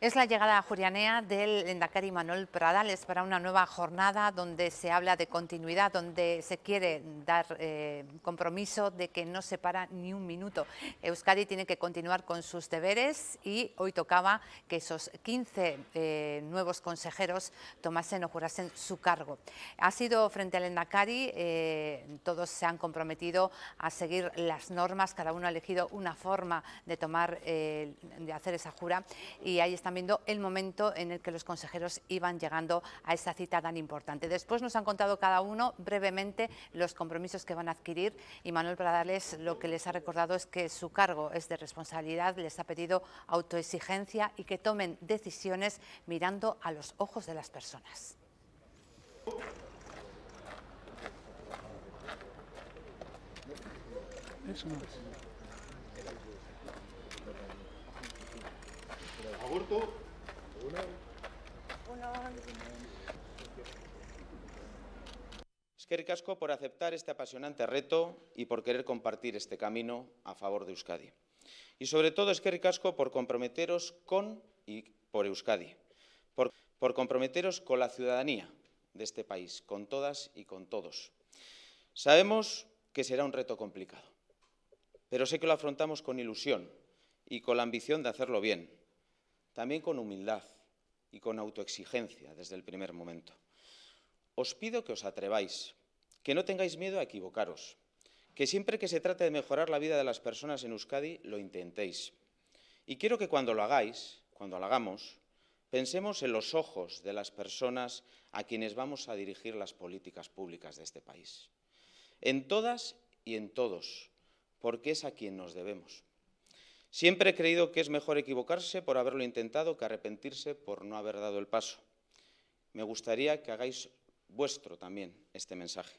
Es la llegada a Jurianea del Endacari Manuel Pradales para una nueva jornada donde se habla de continuidad, donde se quiere dar eh, compromiso de que no se para ni un minuto. Euskadi tiene que continuar con sus deberes y hoy tocaba que esos 15 eh, nuevos consejeros tomasen o jurasen su cargo. Ha sido frente al Endacari, eh, todos se han comprometido a seguir las normas, cada uno ha elegido una forma de tomar, de hacer esa jura y ahí está viendo el momento en el que los consejeros iban llegando a esa cita tan importante. Después nos han contado cada uno brevemente los compromisos que van a adquirir y Manuel Pradales lo que les ha recordado es que su cargo es de responsabilidad, les ha pedido autoexigencia y que tomen decisiones mirando a los ojos de las personas. es que Uno. por aceptar este apasionante reto y por querer compartir este camino a favor de Euskadi. Y sobre todo que casco por comprometeros con y por Euskadi, por comprometeros con la ciudadanía de este país, con todas y con todos. Sabemos que será un reto complicado, pero sé que lo afrontamos con ilusión y con la ambición de hacerlo bien, también con humildad y con autoexigencia desde el primer momento. Os pido que os atreváis, que no tengáis miedo a equivocaros, que siempre que se trate de mejorar la vida de las personas en Euskadi lo intentéis. Y quiero que cuando lo hagáis, cuando lo hagamos, pensemos en los ojos de las personas a quienes vamos a dirigir las políticas públicas de este país. En todas y en todos, porque es a quien nos debemos. Siempre he creído que es mejor equivocarse por haberlo intentado que arrepentirse por no haber dado el paso. Me gustaría que hagáis vuestro también este mensaje.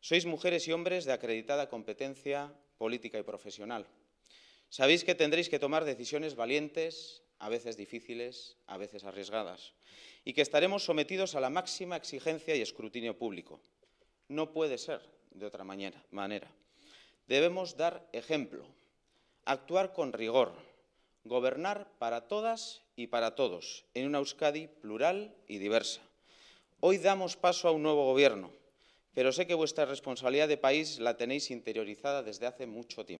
Sois mujeres y hombres de acreditada competencia política y profesional. Sabéis que tendréis que tomar decisiones valientes, a veces difíciles, a veces arriesgadas, y que estaremos sometidos a la máxima exigencia y escrutinio público. No puede ser de otra manera. Debemos dar ejemplo, Actuar con rigor, gobernar para todas y para todos, en una Euskadi plural y diversa. Hoy damos paso a un nuevo gobierno, pero sé que vuestra responsabilidad de país la tenéis interiorizada desde hace mucho tiempo.